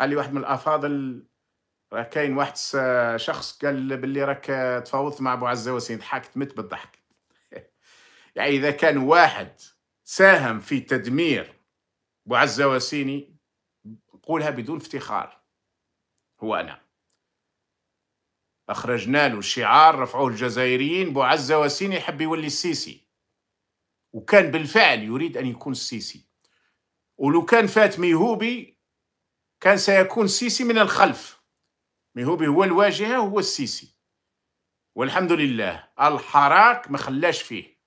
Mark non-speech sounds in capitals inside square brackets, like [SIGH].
قال لي واحد من الافاضل راه كاين واحد شخص قال باللي راك تفاوضت مع ابو عزه وسيم ضحكت مت بالضحك [LAUGHS] يعني اذا كان واحد ساهم في تدمير ابو عزه وسيني نقولها بدون افتخار هو انا اخرجنا له شعار رفعوه الجزائريين ابو عزه وسيني يحب يولي السيسي وكان بالفعل يريد ان يكون السيسي ولو كان فات ميهوبي كان سيكون السيسي من الخلف مهوبي هو الواجهة هو السيسي والحمد لله الحراك ما خلاش فيه